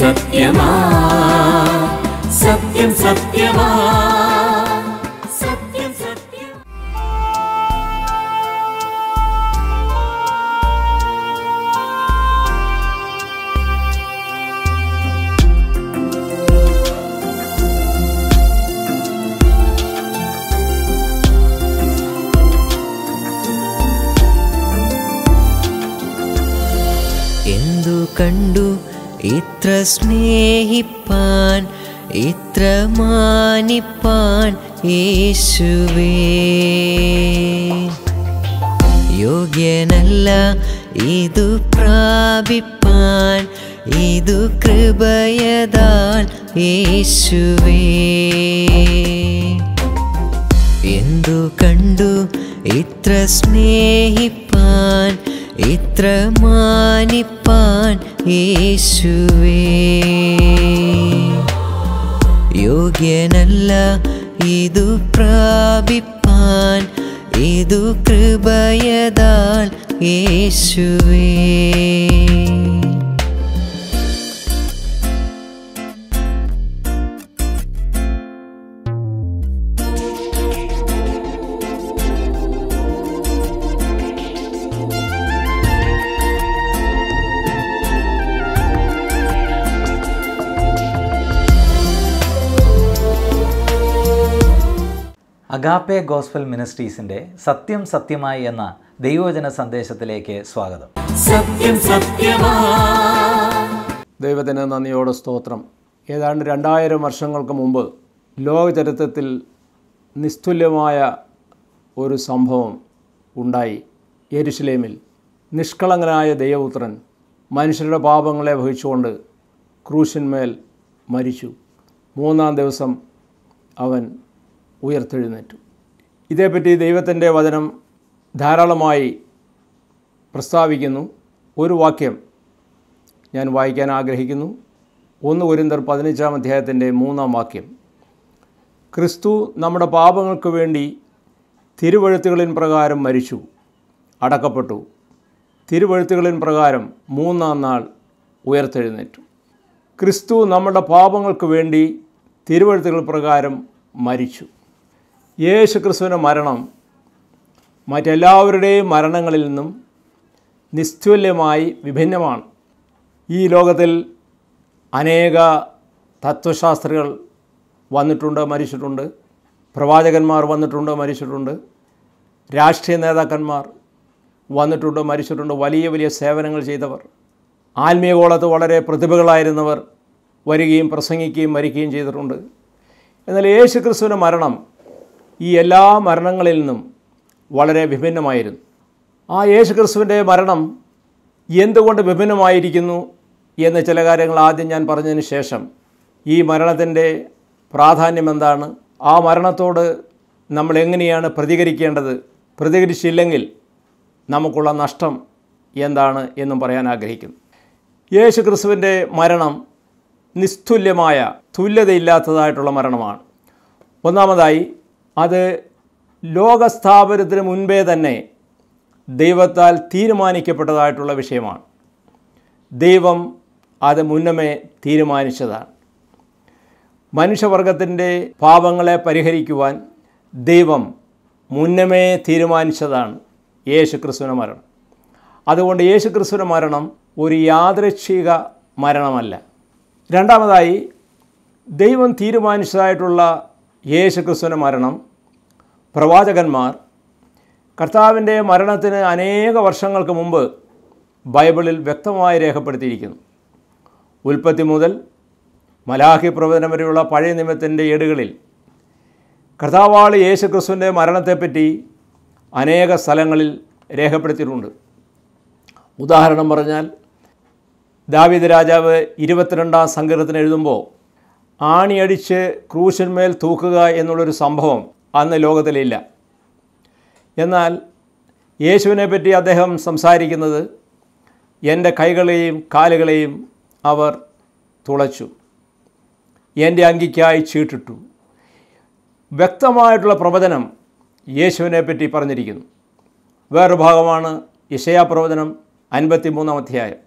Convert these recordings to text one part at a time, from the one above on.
సత్యం సత్యమా సత్యం సత్యమా ಕಂಡು എത്ര സ്നേഹിപ്പാൻ എത്ര മാനിപ്പാൻ യേശുവേ യോഗ്യനല്ല ഇതു പ്രാപിപ്പാൻ ഇതു കൃപയതാൽ യേശുവേ എന്തു കണ്ടു ഇത്ര സ്നേഹിപ്പാൻ എത്ര മാനിപ്പാൻ യേശുവേ യോഗ്യനല്ല ഇതു പ്രാപിപ്പാൻ ഇതു കൃപയതാൽ യേശുവേ അഗാപ്പെ ഗോസ്ബൽ മിനിസ്ട്രീസിന്റെ സത്യം സത്യമായി എന്ന ദൈവജന സന്ദേശത്തിലേക്ക് സ്വാഗതം സത്യം ദൈവത്തിന് നന്ദിയോടെ സ്തോത്രം ഏതാണ്ട് രണ്ടായിരം വർഷങ്ങൾക്ക് മുമ്പ് ലോകചരിത്രത്തിൽ നിസ്തുല്യമായ ഒരു സംഭവം ഉണ്ടായി യരുഷലേമിൽ നിഷ്കളങ്കനായ ദൈവപുത്രൻ മനുഷ്യരുടെ പാപങ്ങളെ വഹിച്ചുകൊണ്ട് ക്രൂശന്മേൽ മരിച്ചു മൂന്നാം ദിവസം അവൻ ഉയർത്തെഴുന്നേറ്റു ഇതേപ്പറ്റി ദൈവത്തിൻ്റെ വചനം ധാരാളമായി പ്രസ്താവിക്കുന്നു ഒരു വാക്യം ഞാൻ വായിക്കാൻ ആഗ്രഹിക്കുന്നു ഒന്ന് ഒരുന്തർ പതിനഞ്ചാം അധ്യായത്തിൻ്റെ മൂന്നാം വാക്യം ക്രിസ്തു നമ്മുടെ പാപങ്ങൾക്ക് വേണ്ടി തിരുവഴുത്തുകളിൻ പ്രകാരം മരിച്ചു അടക്കപ്പെട്ടു തിരുവഴുത്തുകളിൻ പ്രകാരം മൂന്നാം നാൾ ഉയർത്തെഴുന്നേറ്റു ക്രിസ്തു നമ്മുടെ പാപങ്ങൾക്ക് വേണ്ടി തിരുവഴുത്തുകൾ പ്രകാരം മരിച്ചു യേശു ക്രിസ്തുവിൻ്റെ മരണം മറ്റെല്ലാവരുടെയും മരണങ്ങളിൽ നിന്നും നിസ്തുല്യമായി വിഭിന്നമാണ് ഈ ലോകത്തിൽ അനേക തത്വശാസ്ത്രികൾ വന്നിട്ടുണ്ട് മരിച്ചിട്ടുണ്ട് പ്രവാചകന്മാർ വന്നിട്ടുണ്ട് മരിച്ചിട്ടുണ്ട് രാഷ്ട്രീയ നേതാക്കന്മാർ വന്നിട്ടുണ്ട് മരിച്ചിട്ടുണ്ട് വലിയ വലിയ സേവനങ്ങൾ ചെയ്തവർ ആത്മീയകോളത്ത് വളരെ പ്രതിഭകളായിരുന്നവർ വരികയും പ്രസംഗിക്കുകയും മരിക്കുകയും ചെയ്തിട്ടുണ്ട് എന്നാൽ യേശു ക്രിസ്തുവിൻ്റെ മരണം ഈ എല്ലാ മരണങ്ങളിൽ നിന്നും വളരെ വിഭിന്നമായിരുന്നു ആ യേശുക്രിസ്തുവിൻ്റെ മരണം എന്തുകൊണ്ട് വിഭിന്നമായിരിക്കുന്നു എന്ന ചില കാര്യങ്ങൾ ആദ്യം ഞാൻ പറഞ്ഞതിന് ശേഷം ഈ മരണത്തിൻ്റെ പ്രാധാന്യം എന്താണ് ആ മരണത്തോട് നമ്മൾ എങ്ങനെയാണ് പ്രതികരിക്കേണ്ടത് പ്രതികരിച്ചില്ലെങ്കിൽ നമുക്കുള്ള നഷ്ടം എന്താണ് എന്നും പറയാൻ ആഗ്രഹിക്കുന്നു യേശു ക്രിസ്തുവിൻ്റെ മരണം നിസ്തുല്യമായ തുല്യതയില്ലാത്തതായിട്ടുള്ള മരണമാണ് ഒന്നാമതായി അത് ലോകസ്ഥാപനത്തിന് മുൻപേ തന്നെ ദൈവത്താൽ തീരുമാനിക്കപ്പെട്ടതായിട്ടുള്ള വിഷയമാണ് ദൈവം അത് മുന്നമേ തീരുമാനിച്ചതാണ് മനുഷ്യവർഗത്തിൻ്റെ പാപങ്ങളെ പരിഹരിക്കുവാൻ ദൈവം മുന്നമേ തീരുമാനിച്ചതാണ് യേശു മരണം അതുകൊണ്ട് യേശു മരണം ഒരു യാദൃച്ഛിക മരണമല്ല രണ്ടാമതായി ദൈവം തീരുമാനിച്ചതായിട്ടുള്ള യേശു മരണം പ്രവാചകന്മാർ കർത്താവിൻ്റെ മരണത്തിന് അനേക വർഷങ്ങൾക്ക് മുമ്പ് ബൈബിളിൽ വ്യക്തമായി രേഖപ്പെടുത്തിയിരിക്കുന്നു ഉൽപ്പത്തി മുതൽ മലാഹി പ്രവചനം വരെയുള്ള പഴയ നിയമത്തിൻ്റെ ഏടുകളിൽ കർത്താവാളി യേശു ക്രിസ്തുവിൻ്റെ മരണത്തെപ്പറ്റി അനേക സ്ഥലങ്ങളിൽ രേഖപ്പെടുത്തിയിട്ടുണ്ട് ഉദാഹരണം പറഞ്ഞാൽ ദാവിദ് രാജാവ് ഇരുപത്തിരണ്ടാം സങ്കീർത്തനം എഴുതുമ്പോൾ ആണിയടിച്ച് ക്രൂശന്മേൽ തൂക്കുക എന്നുള്ളൊരു സംഭവം അന്ന് ലോകത്തിലില്ല എന്നാൽ യേശുവിനെ പറ്റി അദ്ദേഹം സംസാരിക്കുന്നത് എൻ്റെ കൈകളെയും കാലുകളെയും അവർ തുളച്ചു എൻ്റെ അങ്കിക്കായി ചീട്ടിട്ടു വ്യക്തമായിട്ടുള്ള പ്രവചനം യേശുവിനെ പറ്റി പറഞ്ഞിരിക്കുന്നു വേറൊരു ഭാഗമാണ് ഇഷയാ പ്രവചനം അൻപത്തി മൂന്നാം അധ്യായം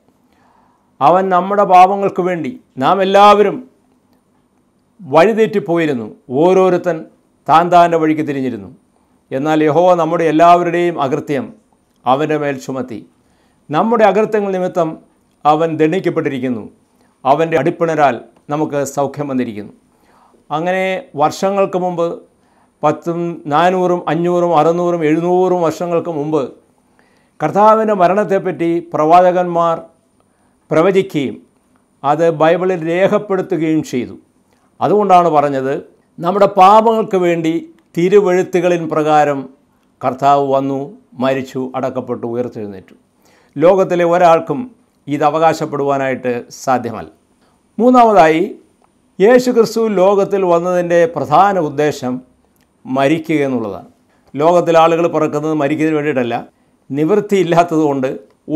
അവൻ നമ്മുടെ പാപങ്ങൾക്ക് വേണ്ടി നാം എല്ലാവരും വഴിതെറ്റിപ്പോയിരുന്നു ഓരോരുത്തൻ താൻ താൻ്റെ വഴിക്ക് തിരിഞ്ഞിരുന്നു എന്നാൽ യഹോവ നമ്മുടെ എല്ലാവരുടെയും അകൃത്യം അവൻ്റെ മേൽ ചുമത്തി നമ്മുടെ അകൃത്യങ്ങൾ നിമിത്തം അവൻ ദണ്ണിക്കപ്പെട്ടിരിക്കുന്നു അവൻ്റെ അടിപ്പിണരാൽ നമുക്ക് സൗഖ്യം വന്നിരിക്കുന്നു അങ്ങനെ വർഷങ്ങൾക്ക് മുമ്പ് പത്തും നാനൂറും അഞ്ഞൂറും അറുന്നൂറും എഴുന്നൂറും വർഷങ്ങൾക്ക് മുമ്പ് കർത്താവിൻ്റെ മരണത്തെപ്പറ്റി പ്രവാചകന്മാർ പ്രവചിക്കുകയും അത് ബൈബിളിൽ രേഖപ്പെടുത്തുകയും ചെയ്തു അതുകൊണ്ടാണ് പറഞ്ഞത് നമ്മുടെ പാപങ്ങൾക്ക് വേണ്ടി തിരുവഴുത്തുകളിൻ പ്രകാരം കർത്താവ് വന്നു മരിച്ചു അടക്കപ്പെട്ടു ഉയർത്തെഴുന്നേറ്റു ലോകത്തിലെ ഒരാൾക്കും ഇത് അവകാശപ്പെടുവാനായിട്ട് സാധ്യമല്ല മൂന്നാമതായി യേശു ക്രിസ്തു ലോകത്തിൽ വന്നതിൻ്റെ പ്രധാന ഉദ്ദേശം മരിക്കുക എന്നുള്ളതാണ് ലോകത്തിലെ ആളുകൾ പറക്കുന്നത് മരിക്കുന്നതിന് വേണ്ടിയിട്ടല്ല നിവൃത്തിയില്ലാത്തതുകൊണ്ട്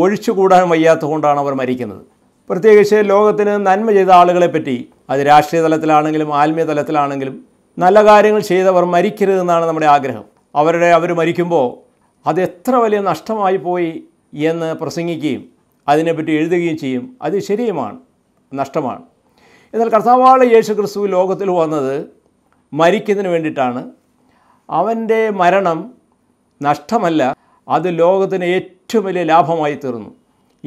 ഒഴിച്ചുകൂടാൻ കൊണ്ടാണ് അവർ മരിക്കുന്നത് പ്രത്യേകിച്ച് ലോകത്തിന് നന്മ ചെയ്ത ആളുകളെപ്പറ്റി അത് രാഷ്ട്രീയ തലത്തിലാണെങ്കിലും ആത്മീയ തലത്തിലാണെങ്കിലും നല്ല കാര്യങ്ങൾ ചെയ്തവർ മരിക്കരുതെന്നാണ് നമ്മുടെ ആഗ്രഹം അവരുടെ അവർ മരിക്കുമ്പോൾ അത് എത്ര വലിയ നഷ്ടമായി പോയി എന്ന് പ്രസംഗിക്കുകയും അതിനെപ്പറ്റി എഴുതുകയും ചെയ്യും അത് ശരിയുമാണ് നഷ്ടമാണ് എന്നാൽ കർത്താവാള യേശു ക്രിസ്തു ലോകത്തിൽ വന്നത് മരിക്കുന്നതിന് വേണ്ടിയിട്ടാണ് അവൻ്റെ മരണം നഷ്ടമല്ല അത് ലോകത്തിന് ഏറ്റവും വലിയ ലാഭമായി തീർന്നു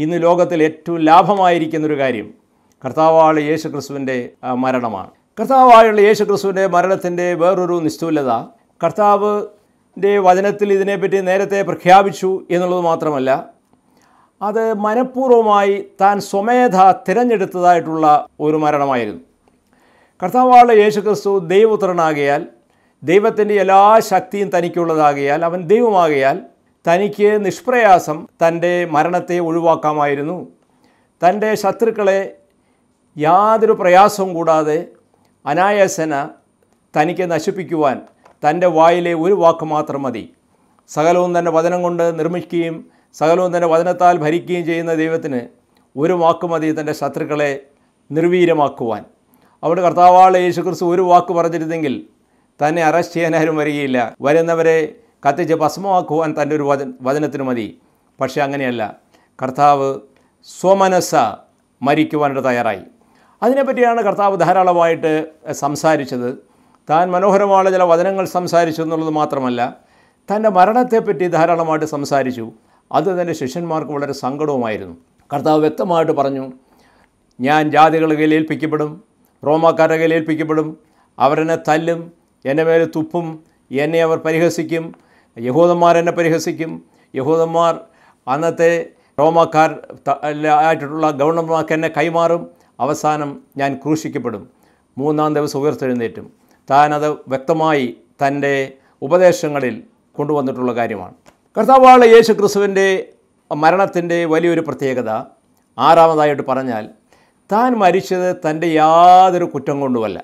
ഇന്ന് ലോകത്തിൽ ഏറ്റവും ലാഭമായിരിക്കുന്നൊരു കാര്യം കർത്താവാള യേശു ക്രിസ്തുവിൻ്റെ മരണമാണ് കർത്താവായുള്ള യേശു ക്രിസ്തുവിൻ്റെ മരണത്തിൻ്റെ വേറൊരു നിശ്ചൂലത കർത്താവിൻ്റെ വചനത്തിൽ ഇതിനെപ്പറ്റി നേരത്തെ പ്രഖ്യാപിച്ചു എന്നുള്ളത് മാത്രമല്ല അത് മനഃപൂർവ്വമായി താൻ സ്വമേധ തിരഞ്ഞെടുത്തതായിട്ടുള്ള ഒരു മരണമായിരുന്നു കർത്താവായുള്ള യേശു ക്രിസ്തു ദൈവപുത്രനാകിയാൽ ദൈവത്തിൻ്റെ എല്ലാ ശക്തിയും തനിക്കുള്ളതാകിയാൽ അവൻ ദൈവമാകിയാൽ തനിക്ക് നിഷ്പ്രയാസം തൻ്റെ മരണത്തെ ഒഴിവാക്കാമായിരുന്നു തൻ്റെ ശത്രുക്കളെ യാതൊരു പ്രയാസവും കൂടാതെ അനായാസന തനിക്ക് നശിപ്പിക്കുവാൻ തൻ്റെ വായിലെ ഒരു വാക്ക് മാത്രം മതി സകലവും തൻ്റെ വചനം കൊണ്ട് നിർമ്മിക്കുകയും സകലവും തൻ്റെ വചനത്താൽ ഭരിക്കുകയും ചെയ്യുന്ന ദൈവത്തിന് ഒരു വാക്ക് മതി തൻ്റെ ശത്രുക്കളെ നിർവീര്യമാക്കുവാൻ അവിടെ കർത്താവാളെ ക്രിസ്തു ഒരു വാക്ക് പറഞ്ഞിരുന്നെങ്കിൽ തന്നെ അറസ്റ്റ് ചെയ്യാനാരും വരികയില്ല വരുന്നവരെ കത്തിച്ച് ഭസ്മമാക്കുവാൻ തൻ്റെ ഒരു വചന വചനത്തിന് മതി പക്ഷേ അങ്ങനെയല്ല കർത്താവ് സ്വമനസ്സ മരിക്കുവാനായിട്ട് തയ്യാറായി അതിനെപ്പറ്റിയാണ് കർത്താവ് ധാരാളമായിട്ട് സംസാരിച്ചത് താൻ മനോഹരമായ ചില വചനങ്ങൾ സംസാരിച്ചു എന്നുള്ളത് മാത്രമല്ല തൻ്റെ മരണത്തെപ്പറ്റി ധാരാളമായിട്ട് സംസാരിച്ചു അത് തൻ്റെ ശിഷ്യന്മാർക്ക് വളരെ സങ്കടവുമായിരുന്നു കർത്താവ് വ്യക്തമായിട്ട് പറഞ്ഞു ഞാൻ ജാതികളുടെ കയ്യിൽ ഏൽപ്പിക്കപ്പെടും റോമാക്കാരുടെ ഏൽപ്പിക്കപ്പെടും അവരെന്നെ തല്ലും എൻ്റെ മേലെ തുപ്പും എന്നെ അവർ പരിഹസിക്കും യഹൂദന്മാർ എന്നെ പരിഹസിക്കും യഹൂദന്മാർ അന്നത്തെ റോമാക്കാർ ആയിട്ടുള്ള ഗവർണർമാർക്ക് എന്നെ കൈമാറും അവസാനം ഞാൻ ക്രൂശിക്കപ്പെടും മൂന്നാം ദിവസം ഉയർത്തെഴുന്നേറ്റും താനത് വ്യക്തമായി തൻ്റെ ഉപദേശങ്ങളിൽ കൊണ്ടുവന്നിട്ടുള്ള കാര്യമാണ് കർത്താവാള യേശു ക്രിസ്തുവിൻ്റെ മരണത്തിൻ്റെ വലിയൊരു പ്രത്യേകത ആറാമതായിട്ട് പറഞ്ഞാൽ താൻ മരിച്ചത് തൻ്റെ യാതൊരു കുറ്റം കൊണ്ടുമല്ല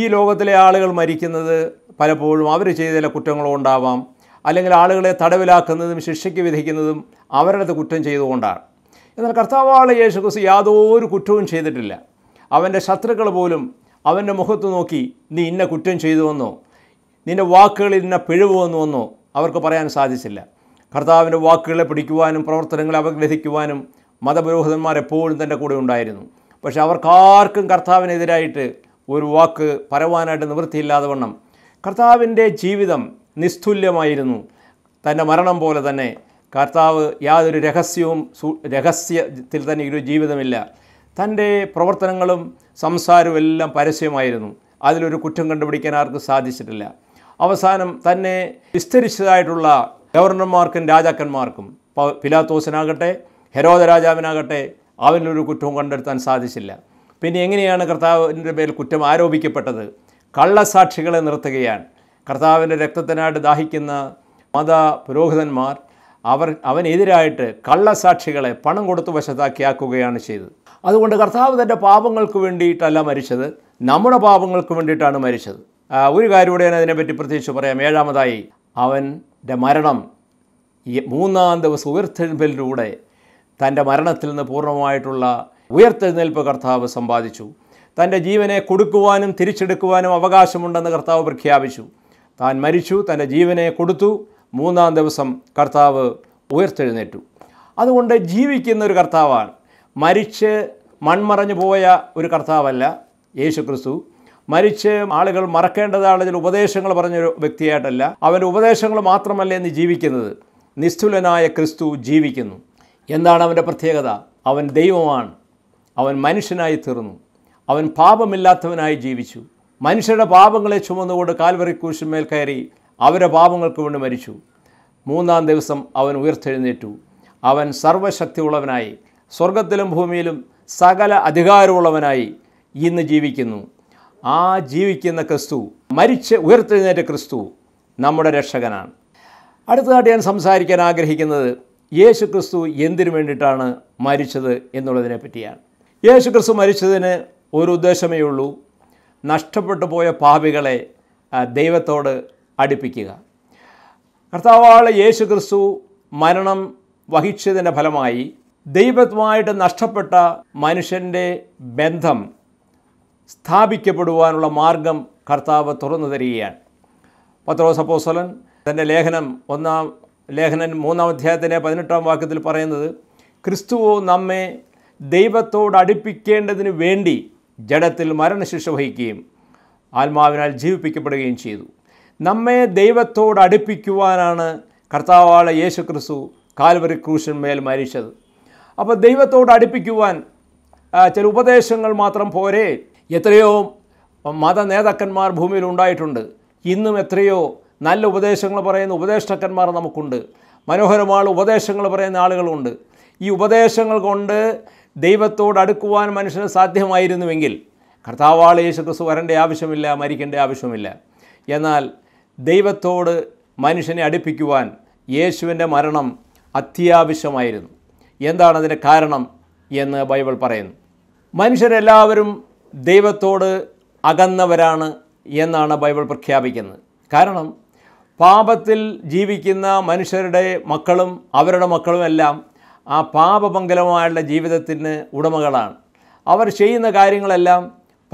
ഈ ലോകത്തിലെ ആളുകൾ മരിക്കുന്നത് പലപ്പോഴും അവർ ചെയ്ത ചില കുറ്റങ്ങളും ഉണ്ടാവാം അല്ലെങ്കിൽ ആളുകളെ തടവിലാക്കുന്നതും ശിക്ഷയ്ക്ക് വിധിക്കുന്നതും അവരുടെ കുറ്റം ചെയ്തുകൊണ്ടാണ് എന്നാൽ കർത്താവാളെ യേശു ക്രിസ്തു യാതൊരു കുറ്റവും ചെയ്തിട്ടില്ല അവൻ്റെ ശത്രുക്കൾ പോലും അവൻ്റെ മുഖത്ത് നോക്കി നീ ഇന്ന കുറ്റം ചെയ്തു വന്നോ നിൻ്റെ വാക്കുകളിൽ ഇന്ന പിഴവ് വന്നു വന്നോ അവർക്ക് പറയാൻ സാധിച്ചില്ല കർത്താവിൻ്റെ വാക്കുകളെ പിടിക്കുവാനും പ്രവർത്തനങ്ങളെ മതപുരോഹിതന്മാർ എപ്പോഴും തൻ്റെ കൂടെ ഉണ്ടായിരുന്നു പക്ഷേ അവർക്കാർക്കും കർത്താവിനെതിരായിട്ട് ഒരു വാക്ക് പരവാനായിട്ട് നിവൃത്തിയില്ലാതെ വണ്ണം കർത്താവിൻ്റെ ജീവിതം നിസ്തുല്യമായിരുന്നു തൻ്റെ മരണം പോലെ തന്നെ കർത്താവ് യാതൊരു രഹസ്യവും രഹസ്യത്തിൽ തന്നെ ഒരു ജീവിതമില്ല തൻ്റെ പ്രവർത്തനങ്ങളും സംസാരവും എല്ലാം പരസ്യമായിരുന്നു അതിലൊരു കുറ്റം കണ്ടുപിടിക്കാൻ ആർക്കും സാധിച്ചിട്ടില്ല അവസാനം തന്നെ വിസ്തരിച്ചതായിട്ടുള്ള ഗവർണർമാർക്കും രാജാക്കന്മാർക്കും പിലാത്തോസിനാകട്ടെ ഹെരോദ രാജാവിനാകട്ടെ അവനൊരു കുറ്റവും കണ്ടെത്താൻ സാധിച്ചില്ല പിന്നെ എങ്ങനെയാണ് കർത്താവിൻ്റെ മേൽ കുറ്റം ആരോപിക്കപ്പെട്ടത് കള്ളസാക്ഷികളെ നിർത്തുകയാണ് കർത്താവിൻ്റെ രക്തത്തിനായിട്ട് ദാഹിക്കുന്ന മത പുരോഹിതന്മാർ അവർ അവനെതിരായിട്ട് കള്ളസാക്ഷികളെ പണം കൊടുത്തു വശത്താക്കിയാക്കുകയാണ് ചെയ്തത് അതുകൊണ്ട് കർത്താവ് തൻ്റെ പാപങ്ങൾക്ക് വേണ്ടിയിട്ടല്ല മരിച്ചത് നമ്മുടെ പാപങ്ങൾക്ക് വേണ്ടിയിട്ടാണ് മരിച്ചത് ഒരു കാര്യം കൂടെ ഞാൻ അതിനെപ്പറ്റി പ്രത്യേകിച്ച് പറയാം ഏഴാമതായി അവൻ്റെ മരണം മൂന്നാം ദിവസം ഉയർത്തെഴുമ്പലിലൂടെ തൻ്റെ മരണത്തിൽ നിന്ന് പൂർണ്ണമായിട്ടുള്ള ഉയർത്തെഴുന്നേൽപ്പ് കർത്താവ് സമ്പാദിച്ചു തൻ്റെ ജീവനെ കൊടുക്കുവാനും തിരിച്ചെടുക്കുവാനും അവകാശമുണ്ടെന്ന് കർത്താവ് പ്രഖ്യാപിച്ചു താൻ മരിച്ചു തൻ്റെ ജീവനെ കൊടുത്തു മൂന്നാം ദിവസം കർത്താവ് ഉയർത്തെഴുന്നേറ്റു അതുകൊണ്ട് ജീവിക്കുന്ന ഒരു കർത്താവാണ് മരിച്ച് മൺമറഞ്ഞു പോയ ഒരു കർത്താവല്ല യേശുക്രിസ്തു മരിച്ച് ആളുകൾ മറക്കേണ്ടതാണെങ്കിൽ ഉപദേശങ്ങൾ പറഞ്ഞൊരു വ്യക്തിയായിട്ടല്ല അവൻ്റെ ഉപദേശങ്ങൾ മാത്രമല്ല എന്ന് ജീവിക്കുന്നത് നിസ്തുലനായ ക്രിസ്തു ജീവിക്കുന്നു എന്താണ് അവൻ്റെ പ്രത്യേകത അവൻ ദൈവമാണ് അവൻ മനുഷ്യനായി തീർന്നു അവൻ പാപമില്ലാത്തവനായി ജീവിച്ചു മനുഷ്യരുടെ പാപങ്ങളെ ചുമന്നുകൊണ്ട് കാൽവറി ക്രൂശിന്മേൽ കയറി അവരുടെ പാപങ്ങൾക്ക് വേണ്ടി മരിച്ചു മൂന്നാം ദിവസം അവൻ ഉയർത്തെഴുന്നേറ്റു അവൻ സർവശക്തിയുള്ളവനായി സ്വർഗത്തിലും ഭൂമിയിലും സകല അധികാരമുള്ളവനായി ഇന്ന് ജീവിക്കുന്നു ആ ജീവിക്കുന്ന ക്രിസ്തു മരിച്ച് ഉയർത്തെഴുന്നേറ്റ ക്രിസ്തു നമ്മുടെ രക്ഷകനാണ് അടുത്തതായിട്ട് ഞാൻ സംസാരിക്കാൻ ആഗ്രഹിക്കുന്നത് യേശു ക്രിസ്തു എന്തിനു വേണ്ടിയിട്ടാണ് മരിച്ചത് എന്നുള്ളതിനെ പറ്റിയാണ് യേശു ക്രിസ്തു മരിച്ചതിന് ഒരു ഉദ്ദേശമേ ഉള്ളൂ നഷ്ടപ്പെട്ടു പോയ പാപികളെ ദൈവത്തോട് അടുപ്പിക്കുക കർത്താവാള യേശു ക്രിസ്തു മരണം വഹിച്ചതിൻ്റെ ഫലമായി ദൈവത്വമായിട്ട് നഷ്ടപ്പെട്ട മനുഷ്യൻ്റെ ബന്ധം സ്ഥാപിക്കപ്പെടുവാനുള്ള മാർഗം കർത്താവ് തുറന്നു തരികയാണ് പത്രോസപ്പോസലൻ തൻ്റെ ലേഖനം ഒന്നാം ലേഖനൻ മൂന്നാം അധ്യായത്തിൻ്റെ പതിനെട്ടാം വാക്യത്തിൽ പറയുന്നത് ക്രിസ്തുവോ നമ്മെ ദൈവത്തോട് അടുപ്പിക്കേണ്ടതിന് വേണ്ടി ജഡത്തിൽ മരണശിക്ഷ വഹിക്കുകയും ആത്മാവിനാൽ ജീവിപ്പിക്കപ്പെടുകയും ചെയ്തു നമ്മെ ദൈവത്തോട് അടുപ്പിക്കുവാനാണ് കർത്താവാളെ യേശു ക്രിസ്തു കാൽവരി ക്രൂശന്മേൽ മരിച്ചത് അപ്പോൾ ദൈവത്തോട് അടുപ്പിക്കുവാൻ ചില ഉപദേശങ്ങൾ മാത്രം പോരെ എത്രയോ മത നേതാക്കന്മാർ ഭൂമിയിൽ ഉണ്ടായിട്ടുണ്ട് ഇന്നും എത്രയോ നല്ല ഉപദേശങ്ങൾ പറയുന്ന ഉപദേഷ്ടക്കന്മാർ നമുക്കുണ്ട് മനോഹരമായ ഉപദേശങ്ങൾ പറയുന്ന ആളുകളുണ്ട് ഈ ഉപദേശങ്ങൾ കൊണ്ട് ദൈവത്തോട് അടുക്കുവാൻ മനുഷ്യന് സാധ്യമായിരുന്നുവെങ്കിൽ കർത്താവാള യേശു ക്രിസ്തു വരേണ്ട ആവശ്യമില്ല മരിക്കേണ്ട ആവശ്യമില്ല എന്നാൽ ദൈവത്തോട് മനുഷ്യനെ അടുപ്പിക്കുവാൻ യേശുവിൻ്റെ മരണം അത്യാവശ്യമായിരുന്നു എന്താണ് അതിൻ്റെ കാരണം എന്ന് ബൈബിൾ പറയുന്നു മനുഷ്യരെല്ലാവരും ദൈവത്തോട് അകന്നവരാണ് എന്നാണ് ബൈബിൾ പ്രഖ്യാപിക്കുന്നത് കാരണം പാപത്തിൽ ജീവിക്കുന്ന മനുഷ്യരുടെ മക്കളും അവരുടെ മക്കളുമെല്ലാം ആ പാപമംഗലമായുള്ള ജീവിതത്തിന് ഉടമകളാണ് അവർ ചെയ്യുന്ന കാര്യങ്ങളെല്ലാം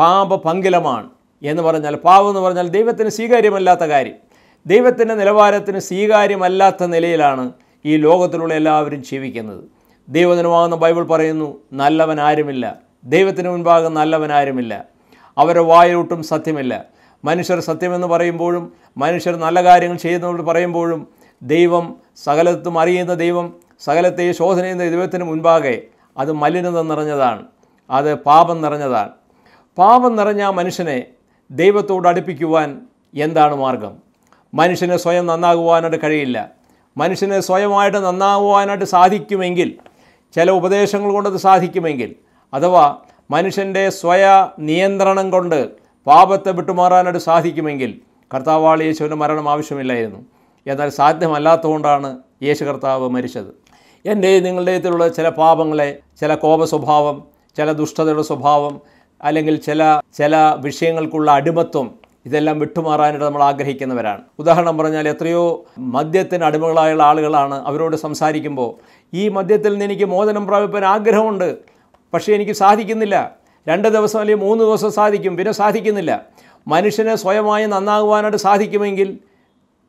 പാപപങ്കിലമാണ് എന്ന് പറഞ്ഞാൽ പാവം എന്ന് പറഞ്ഞാൽ ദൈവത്തിന് സ്വീകാര്യമല്ലാത്ത കാര്യം ദൈവത്തിൻ്റെ നിലവാരത്തിന് സ്വീകാര്യമല്ലാത്ത നിലയിലാണ് ഈ ലോകത്തിലുള്ള എല്ലാവരും ജീവിക്കുന്നത് ദൈവദിനമാകുന്ന ബൈബിൾ പറയുന്നു നല്ലവൻ ആരുമില്ല ദൈവത്തിന് മുൻപാകെ നല്ലവൻ ആരുമില്ല അവരെ വായൊട്ടും സത്യമില്ല മനുഷ്യർ സത്യമെന്ന് പറയുമ്പോഴും മനുഷ്യർ നല്ല കാര്യങ്ങൾ ചെയ്യുന്നവർ പറയുമ്പോഴും ദൈവം സകലത്തും അറിയുന്ന ദൈവം സകലത്തെ ശോധന ചെയ്യുന്ന ദൈവത്തിന് മുൻപാകെ അത് മലിനത നിറഞ്ഞതാണ് അത് പാപം നിറഞ്ഞതാണ് പാപം നിറഞ്ഞ മനുഷ്യനെ ദൈവത്തോട് അടുപ്പിക്കുവാൻ എന്താണ് മാർഗം മനുഷ്യന് സ്വയം നന്നാകുവാനായിട്ട് കഴിയില്ല മനുഷ്യന് സ്വയമായിട്ട് നന്നാകുവാനായിട്ട് സാധിക്കുമെങ്കിൽ ചില ഉപദേശങ്ങൾ കൊണ്ടത് സാധിക്കുമെങ്കിൽ അഥവാ മനുഷ്യൻ്റെ സ്വയ നിയന്ത്രണം കൊണ്ട് പാപത്തെ വിട്ടുമാറാനായിട്ട് സാധിക്കുമെങ്കിൽ കർത്താവാൾ യേശുവിൻ്റെ മരണം ആവശ്യമില്ലായിരുന്നു എന്നാൽ സാധ്യമല്ലാത്തതുകൊണ്ടാണ് യേശു കർത്താവ് മരിച്ചത് എൻ്റെ നിങ്ങളുടെ ഇതിലുള്ള ചില പാപങ്ങളെ ചില കോപ സ്വഭാവം ചില ദുഷ്ടതയുടെ സ്വഭാവം അല്ലെങ്കിൽ ചില ചില വിഷയങ്ങൾക്കുള്ള അടിമത്വം ഇതെല്ലാം വിട്ടുമാറാനായിട്ട് നമ്മൾ ആഗ്രഹിക്കുന്നവരാണ് ഉദാഹരണം പറഞ്ഞാൽ എത്രയോ മദ്യത്തിന് അടിമകളായുള്ള ആളുകളാണ് അവരോട് സംസാരിക്കുമ്പോൾ ഈ മദ്യത്തിൽ നിന്ന് എനിക്ക് മോചനം പ്രാപിപ്പാൻ ആഗ്രഹമുണ്ട് പക്ഷേ എനിക്ക് സാധിക്കുന്നില്ല രണ്ട് ദിവസം അല്ലെങ്കിൽ മൂന്ന് ദിവസം സാധിക്കും പിന്നെ സാധിക്കുന്നില്ല മനുഷ്യന് സ്വയമായി നന്നാകുവാനായിട്ട് സാധിക്കുമെങ്കിൽ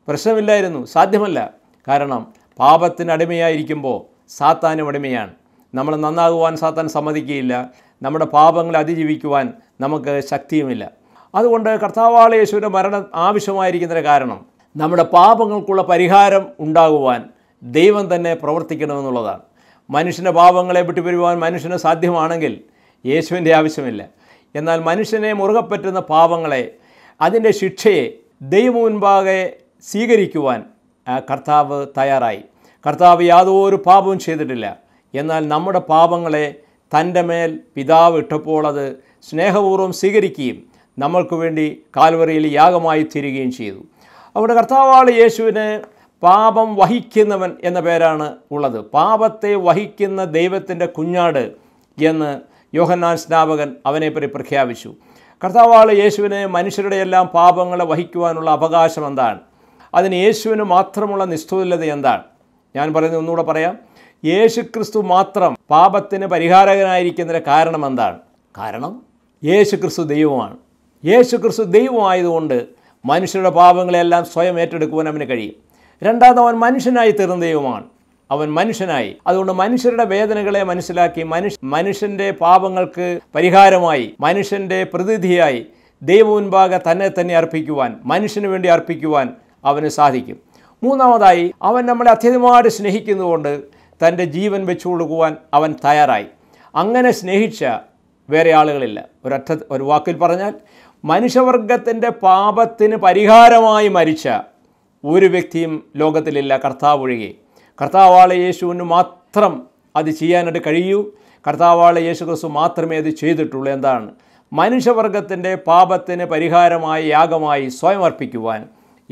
പ്രശ്നമില്ലായിരുന്നു സാധ്യമല്ല കാരണം പാപത്തിന് അടിമയായിരിക്കുമ്പോൾ സാത്താനും അടിമയാണ് നമ്മൾ നന്നാകുവാൻ സാത്താൻ സമ്മതിക്കുകയില്ല നമ്മുടെ പാപങ്ങളെ അതിജീവിക്കുവാൻ നമുക്ക് ശക്തിയുമില്ല അതുകൊണ്ട് കർത്താവാളെ യേശുവിൻ്റെ മരണം ആവശ്യമായിരിക്കുന്നതിന് കാരണം നമ്മുടെ പാപങ്ങൾക്കുള്ള പരിഹാരം ഉണ്ടാകുവാൻ ദൈവം തന്നെ പ്രവർത്തിക്കണമെന്നുള്ളതാണ് മനുഷ്യൻ്റെ പാപങ്ങളെ വിട്ടുപിരിവാൻ മനുഷ്യന് സാധ്യമാണെങ്കിൽ യേശുവിൻ്റെ ആവശ്യമില്ല എന്നാൽ മനുഷ്യനെ മുറുകെ പറ്റുന്ന പാപങ്ങളെ അതിൻ്റെ ശിക്ഷയെ ദൈവം മുൻപാകെ സ്വീകരിക്കുവാൻ കർത്താവ് തയ്യാറായി കർത്താവ് യാതൊരു പാപവും ചെയ്തിട്ടില്ല എന്നാൽ നമ്മുടെ പാപങ്ങളെ തൻ്റെ മേൽ പിതാവ് ഇട്ടപ്പോൾ അത് സ്നേഹപൂർവ്വം സ്വീകരിക്കുകയും നമ്മൾക്ക് വേണ്ടി കാൽവറിയിൽ യാഗമായി തീരുകയും ചെയ്തു അവിടെ കർത്താവാള് യേശുവിനെ പാപം വഹിക്കുന്നവൻ എന്ന പേരാണ് ഉള്ളത് പാപത്തെ വഹിക്കുന്ന ദൈവത്തിൻ്റെ കുഞ്ഞാട് എന്ന് യോഹന്നാൻ സ്നാപകൻ അവനെപ്പറ്റി പ്രഖ്യാപിച്ചു കർത്താവാള് യേശുവിനെ മനുഷ്യരുടെ എല്ലാം പാപങ്ങളെ വഹിക്കുവാനുള്ള അവകാശം എന്താണ് അതിന് യേശുവിന് മാത്രമുള്ള നിസ്തുല്യത എന്താണ് ഞാൻ പറയുന്നത് ഒന്നുകൂടെ പറയാം യേശുക്രിസ്തു മാത്രം പാപത്തിന് പരിഹാരകനായിരിക്കുന്നതിന് കാരണം എന്താണ് കാരണം യേശുക്രിസ്തു ദൈവമാണ് യേശുക്രിസ്തു ദൈവമായതുകൊണ്ട് മനുഷ്യരുടെ പാപങ്ങളെല്ലാം സ്വയം ഏറ്റെടുക്കുവാൻ അവന് കഴിയും രണ്ടാമത് അവൻ മനുഷ്യനായി തീർന്ന ദൈവമാണ് അവൻ മനുഷ്യനായി അതുകൊണ്ട് മനുഷ്യരുടെ വേദനകളെ മനസ്സിലാക്കി മനുഷ്യ മനുഷ്യൻ്റെ പാപങ്ങൾക്ക് പരിഹാരമായി മനുഷ്യൻ്റെ പ്രതിനിധിയായി ദൈവമുൻപാകെ തന്നെ തന്നെ അർപ്പിക്കുവാൻ മനുഷ്യന് വേണ്ടി അർപ്പിക്കുവാൻ അവന് സാധിക്കും മൂന്നാമതായി അവൻ നമ്മളെ അത്യധികമായിട്ട് സ്നേഹിക്കുന്നതുകൊണ്ട് തൻ്റെ ജീവൻ കൊടുക്കുവാൻ അവൻ തയ്യാറായി അങ്ങനെ സ്നേഹിച്ച വേറെ ആളുകളില്ല ഒരൊറ്റ ഒരു വാക്കിൽ പറഞ്ഞാൽ മനുഷ്യവർഗത്തിൻ്റെ പാപത്തിന് പരിഹാരമായി മരിച്ച ഒരു വ്യക്തിയും ലോകത്തിലില്ല കർത്താവ് ഒഴികെ കർത്താവാളെ യേശുവിന് മാത്രം അത് ചെയ്യാനായിട്ട് കഴിയൂ കർത്താവാളെ യേശു ക്രിസ്തു മാത്രമേ അത് ചെയ്തിട്ടുള്ളൂ എന്താണ് മനുഷ്യവർഗത്തിൻ്റെ പാപത്തിന് പരിഹാരമായി യാഗമായി സ്വയം അർപ്പിക്കുവാൻ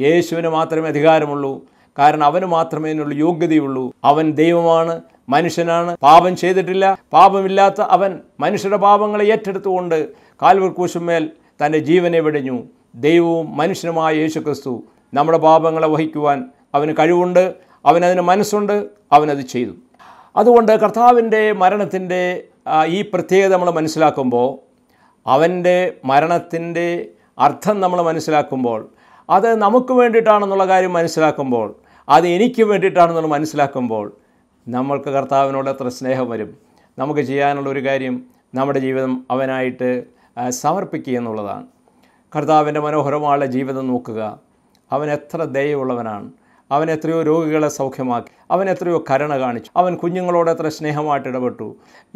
യേശുവിന് മാത്രമേ അധികാരമുള്ളൂ കാരണം അവന് മാത്രമേ അതിനുള്ള യോഗ്യതയുള്ളൂ അവൻ ദൈവമാണ് മനുഷ്യനാണ് പാപം ചെയ്തിട്ടില്ല പാപമില്ലാത്ത അവൻ മനുഷ്യരുടെ പാപങ്ങളെ ഏറ്റെടുത്തുകൊണ്ട് കാൽവർ കൂശുമേൽ തൻ്റെ ജീവനെ വെടിഞ്ഞു ദൈവവും മനുഷ്യനുമായ യേശുക്രിസ്തു നമ്മുടെ പാപങ്ങളെ വഹിക്കുവാൻ അവന് കഴിവുണ്ട് അവനതിന് മനസ്സുണ്ട് അവനത് ചെയ്തു അതുകൊണ്ട് കർത്താവിൻ്റെ മരണത്തിൻ്റെ ഈ പ്രത്യേകത നമ്മൾ മനസ്സിലാക്കുമ്പോൾ അവൻ്റെ മരണത്തിൻ്റെ അർത്ഥം നമ്മൾ മനസ്സിലാക്കുമ്പോൾ അത് നമുക്ക് വേണ്ടിയിട്ടാണെന്നുള്ള കാര്യം മനസ്സിലാക്കുമ്പോൾ അത് എനിക്ക് വേണ്ടിയിട്ടാണെന്ന് മനസ്സിലാക്കുമ്പോൾ നമ്മൾക്ക് കർത്താവിനോട് എത്ര സ്നേഹം വരും നമുക്ക് ചെയ്യാനുള്ള ഒരു കാര്യം നമ്മുടെ ജീവിതം അവനായിട്ട് സമർപ്പിക്കുക എന്നുള്ളതാണ് കർത്താവിൻ്റെ മനോഹരമായ ജീവിതം നോക്കുക അവൻ എത്ര ദയുള്ളവനാണ് അവൻ എത്രയോ രോഗികളെ സൗഖ്യമാക്കി അവൻ എത്രയോ കരുണ കാണിച്ചു അവൻ കുഞ്ഞുങ്ങളോട് എത്ര സ്നേഹമായിട്ട് ഇടപെട്ടു